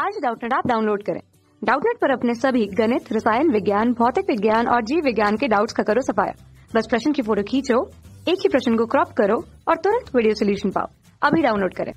आज डाउटनेट आप डाउनलोड करें डाउटनेट पर अपने सभी गणित रसायन विज्ञान भौतिक विज्ञान और जीव विज्ञान के डाउट्स का करो सफाया बस प्रश्न की फोटो खींचो एक ही प्रश्न को क्रॉप करो और तुरंत वीडियो सोल्यूशन पाओ अभी डाउनलोड करें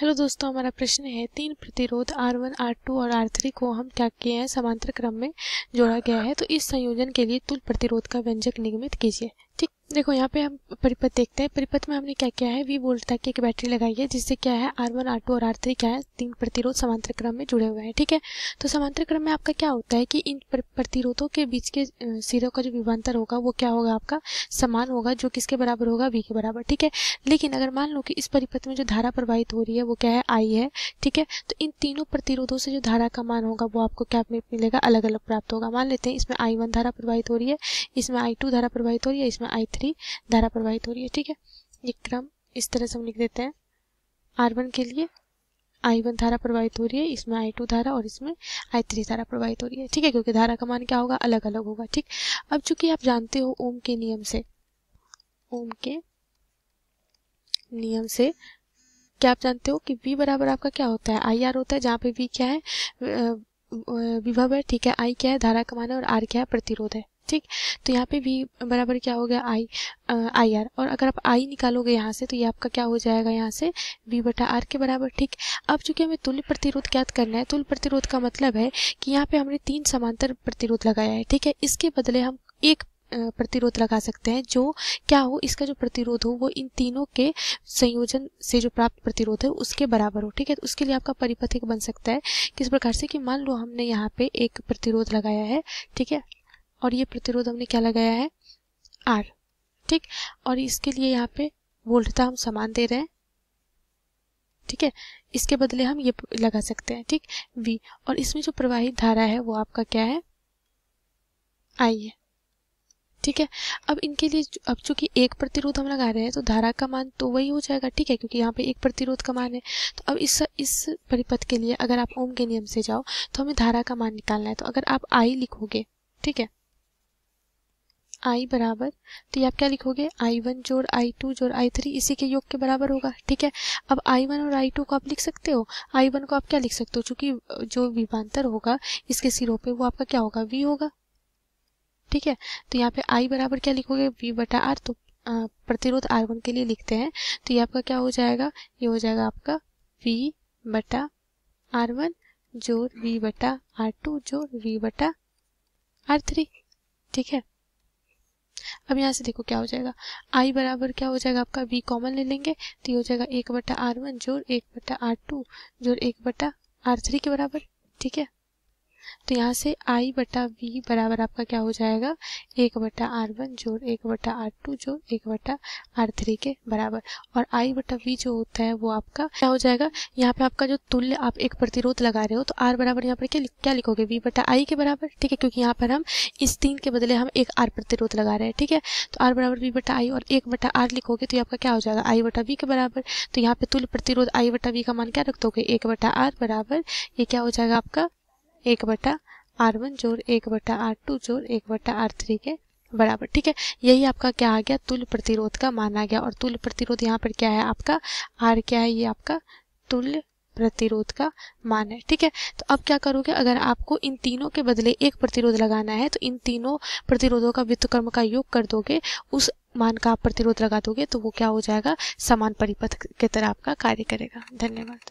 हेलो दोस्तों हमारा प्रश्न है तीन प्रतिरोध आर वन आर टू और आर थ्री को हम क्या किए हैं समांतर क्रम में जोड़ा गया है तो इस संयोजन के लिए तुल प्रतिरोध का व्यंजक निगमित कीजिए ठीक देखो यहाँ पे हम परिपथ देखते हैं परिपथ में हमने क्या किया है वी वोल्ट तक की एक बैटरी लगाई है जिससे क्या है आर वन आर टू और आर थ्री क्या है तीन प्रतिरोध समांतर क्रम में जुड़े हुए हैं ठीक है तो समांतर क्रम में आपका क्या होता है कि इन प्रतिरोधों के बीच के सिरों का जो विभांतर होगा वो क्या होगा आपका समान होगा जो किसके बराबर होगा वी के बराबर ठीक है लेकिन अगर मान लो कि इस परिपथ में जो धारा प्रवाहित हो रही है वो क्या है आई है ठीक है तो इन तीनों प्रतिरोधों से जो धारा का मान होगा वो आपको क्या मिलेगा अलग अलग प्राप्त होगा मान लेते हैं इसमें आई धारा प्रवाहित हो रही है इसमें आई धारा प्रवाहित हो रही है इसमें आई थ्री धारा प्रवाहित हो रही है ठीक है ये क्रम इस तरह से हम लिख देते हैं आर वन के लिए आई वन धारा प्रवाहित हो रही है इसमें आई टू धारा और इसमें आई थ्री धारा प्रवाहित हो रही है ठीक है क्योंकि धारा का मान क्या होगा अलग अलग होगा ठीक अब चूंकि आप जानते हो ओम के नियम से ओम के नियम से क्या आप जानते हो कि V बराबर आपका क्या होता है आई आर होता है जहाँ पे V क्या है विभव है ठीक है I क्या है धारा का मान है और R क्या है प्रतिरोध है ठीक तो यहाँ पे भी बराबर क्या हो गया आई आई आर और अगर आप आई निकालोगे यहाँ से तो ये आपका क्या हो जाएगा यहाँ से वी बटा आर के बराबर ठीक अब चूंकि हमें तुल्य प्रतिरोध क्या करना है तुल्य प्रतिरोध का मतलब है कि यहाँ पे हमने तीन समांतर प्रतिरोध लगाया है ठीक है इसके बदले हम एक प्रतिरोध लगा सकते हैं जो क्या हो इसका जो प्रतिरोध हो वो इन तीनों के संयोजन से जो प्राप्त प्रतिरोध है उसके बराबर हो ठीक है तो उसके लिए आपका परिपथ एक बन सकता है किस प्रकार से कि मान लो हमने यहाँ पे एक प्रतिरोध लगाया है ठीक है और ये प्रतिरोध हमने क्या लगाया है आर ठीक और इसके लिए यहाँ पे वोल्टता हम समान दे रहे हैं ठीक है इसके बदले हम ये लगा सकते हैं ठीक वी और इसमें जो प्रवाहित धारा है वो आपका क्या है आई है ठीक है अब इनके लिए अब चूंकि एक प्रतिरोध हम लगा रहे हैं तो धारा का मान तो वही हो जाएगा ठीक है क्योंकि यहाँ पे एक प्रतिरोध का मान है तो अब इस इस परिपथ के लिए अगर आप ओम के नियम से जाओ तो हमें धारा का मान निकालना है तो अगर आप आई लिखोगे ठीक है आई बराबर तो आप क्या लिखोगे आई वन जोड़ आई टू जोड़ आई थ्री इसी के योग के बराबर होगा ठीक है अब आई वन और आई टू को आप लिख सकते हो आई वन को आप क्या लिख सकते हो चूंकि जो विभांतर होगा इसके सिरों पे वो आपका क्या होगा वी होगा ठीक है तो यहाँ पे आई बराबर क्या लिखोगे वी बटा आर तो प्रतिरोध आर वन के लिए लिखते हैं तो ये आपका क्या हो जाएगा ये हो जाएगा आपका वी बटा आर वन जोर वी बटा आर टू जोर वी बटा आर थ्री ठीक है अब यहाँ से देखो क्या हो जाएगा आई बराबर क्या हो जाएगा आपका बी कॉमन ले लेंगे तो ये हो जाएगा एक बटा आर वन जोर एक बटा आर टू जोर एक बटा आर थ्री के बराबर ठीक है तो यहाँ से आई बटा वी बराबर आपका क्या हो जाएगा एक बटा आर वन जोड़ एक बटा आर टू जो एक बटा आर थ्री के बराबर और आई बटा वी जो होता है वो आपका क्या हो जाएगा यहाँ पे आपका जो तुल्य आप एक प्रतिरोध लगा रहे हो तो आर बराबर यहाँ पर क्या क्या लिखोगे वी बटा आई के बराबर ठीक है क्योंकि यहाँ पर हम इस तीन के बदले हम एक आर प्रतिरोध लगा रहे हैं ठीक है तो आर बराबर वी बटा आई और एक बटा आर लिखोगे तो ये आपका क्या हो जाएगा आई बटा वी के बराबर तो यहाँ पे तुल्य प्रतिरोध आई बटा वी का मान क्या रख दोगे एक बटा आर बराबर ये क्या हो जाएगा आपका एक बटा आर वन जोर एक बटा आर टू जोर एक बटा आर थ्री के बराबर ठीक है यही आपका क्या आ गया तुल प्रतिरोध का मान आ गया और तुल प्रतिरोध यहाँ पर क्या है आपका आर क्या है ये आपका तुल्य प्रतिरोध का मान है ठीक है तो अब क्या करोगे अगर आपको इन तीनों के बदले एक प्रतिरोध लगाना है तो इन तीनों प्रतिरोधों का वित्त कर्म का योग कर दोगे उस मान का आप प्रतिरोध लगा दोगे तो वो क्या हो जाएगा समान परिपथ की तरह आपका कार्य करेगा धन्यवाद